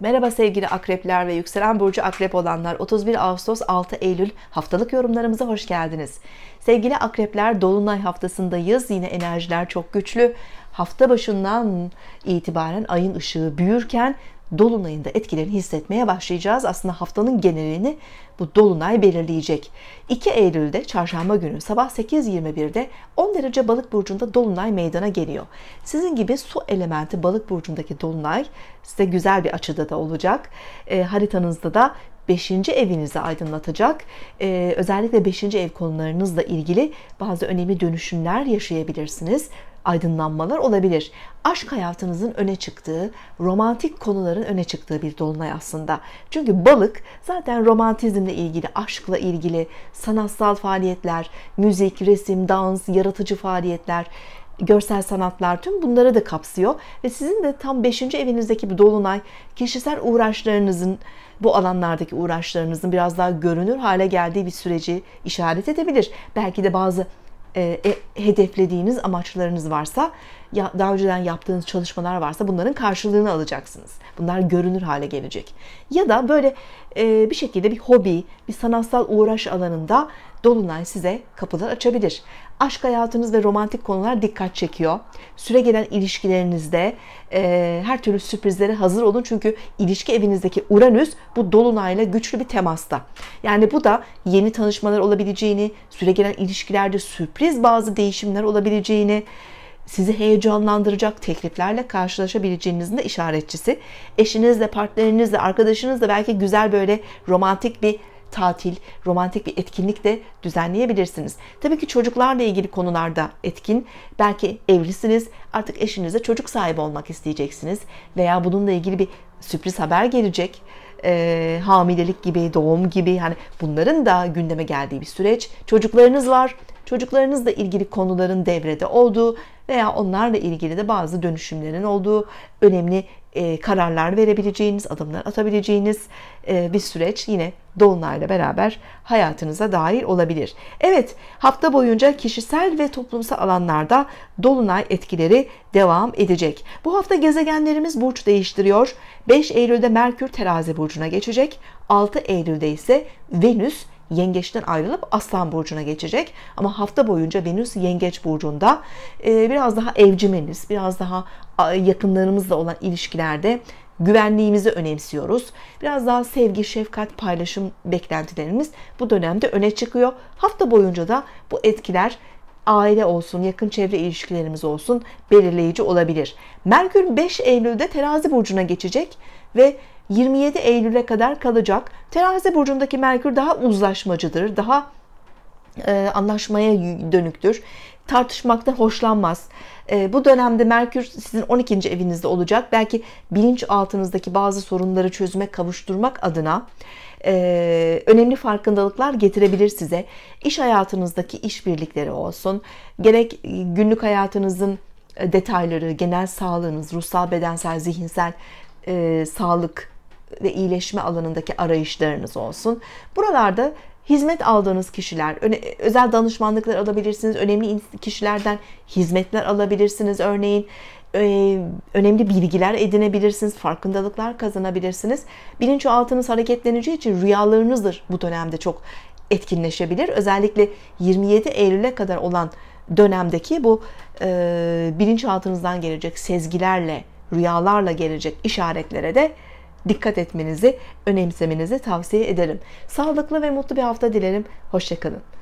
Merhaba sevgili akrepler ve yükselen burcu akrep olanlar 31 Ağustos 6 Eylül haftalık yorumlarımıza hoş geldiniz. Sevgili akrepler dolunay haftasındayız yine enerjiler çok güçlü hafta başından itibaren ayın ışığı büyürken dolunayında etkilerini hissetmeye başlayacağız. Aslında haftanın genelini bu dolunay belirleyecek. 2 Eylül'de çarşamba günü sabah 8.21'de 10 derece balık burcunda dolunay meydana geliyor. Sizin gibi su elementi balık burcundaki dolunay size güzel bir açıda da olacak. E, haritanızda da 5. evinizi aydınlatacak. Ee, özellikle 5. ev konularınızla ilgili bazı önemli dönüşümler yaşayabilirsiniz aydınlanmalar olabilir. Aşk hayatınızın öne çıktığı, romantik konuların öne çıktığı bir dolunay aslında. Çünkü balık zaten romantizmle ilgili, aşkla ilgili sanatsal faaliyetler, müzik, resim, dans, yaratıcı faaliyetler, görsel sanatlar tüm bunları da kapsıyor ve sizin de tam 5. evinizdeki bir dolunay kişisel uğraşlarınızın bu alanlardaki uğraşlarınızın biraz daha görünür hale geldiği bir süreci işaret edebilir. Belki de bazı e, e, hedeflediğiniz amaçlarınız varsa, ya, daha önceden yaptığınız çalışmalar varsa bunların karşılığını alacaksınız. Bunlar görünür hale gelecek. Ya da böyle e, bir şekilde bir hobi, bir sanatsal uğraş alanında Dolunay size kapılar açabilir aşk hayatınız ve romantik konular dikkat çekiyor. Süre gelen ilişkilerinizde e, her türlü sürprizlere hazır olun. Çünkü ilişki evinizdeki Uranüs bu dolunayla güçlü bir temasta. Yani bu da yeni tanışmalar olabileceğini, süre gelen ilişkilerde sürpriz bazı değişimler olabileceğini, sizi heyecanlandıracak tekliflerle karşılaşabileceğinizin de işaretçisi. Eşinizle, partnerinizle, arkadaşınızla belki güzel böyle romantik bir tatil, romantik bir etkinlik de düzenleyebilirsiniz. Tabii ki çocuklarla ilgili konularda etkin. Belki evlisiniz, artık eşinize çocuk sahibi olmak isteyeceksiniz veya bununla ilgili bir sürpriz haber gelecek e, hamilelik gibi, doğum gibi hani bunların da gündeme geldiği bir süreç. Çocuklarınız var. Çocuklarınızla ilgili konuların devrede olduğu veya onlarla ilgili de bazı dönüşümlerin olduğu önemli e, kararlar verebileceğiniz, adımlar atabileceğiniz e, bir süreç yine dolunayla beraber hayatınıza dahil olabilir. Evet, hafta boyunca kişisel ve toplumsal alanlarda dolunay etkileri devam edecek. Bu hafta gezegenlerimiz burç değiştiriyor. 5 Eylül'de Merkür terazi burcuna geçecek. 6 Eylül'de ise Venüs yengeçten ayrılıp aslan burcuna geçecek. Ama hafta boyunca Venüs yengeç burcunda ee, biraz daha evcimeniz, biraz daha yakınlarımızla olan ilişkilerde güvenliğimizi önemsiyoruz. Biraz daha sevgi, şefkat, paylaşım beklentilerimiz bu dönemde öne çıkıyor. Hafta boyunca da bu etkiler aile olsun, yakın çevre ilişkilerimiz olsun belirleyici olabilir. Merkür 5 Eylül'de terazi burcuna geçecek ve 27 Eylül'e kadar kalacak. Terazi burcundaki Merkür daha uzlaşmacıdır, daha e, anlaşmaya dönüktür. Tartışmakta hoşlanmaz. E, bu dönemde Merkür sizin 12. evinizde olacak. Belki bilinç altınızdaki bazı sorunları çözüme kavuşturmak adına ee, önemli farkındalıklar getirebilir size. İş hayatınızdaki işbirlikleri olsun, gerek e, günlük hayatınızın e, detayları, genel sağlığınız, ruhsal, bedensel, zihinsel e, sağlık ve iyileşme alanındaki arayışlarınız olsun. Buralarda hizmet aldığınız kişiler, özel danışmanlıklar alabilirsiniz, önemli kişilerden hizmetler alabilirsiniz örneğin. Ee, önemli bilgiler edinebilirsiniz, farkındalıklar kazanabilirsiniz. Bilinçaltınız hareketleneceği için rüyalarınızdır bu dönemde çok etkinleşebilir. Özellikle 27 Eylül'e kadar olan dönemdeki bu e, bilinçaltınızdan gelecek sezgilerle, rüyalarla gelecek işaretlere de dikkat etmenizi, önemsemenizi tavsiye ederim. Sağlıklı ve mutlu bir hafta dilerim. Hoşçakalın.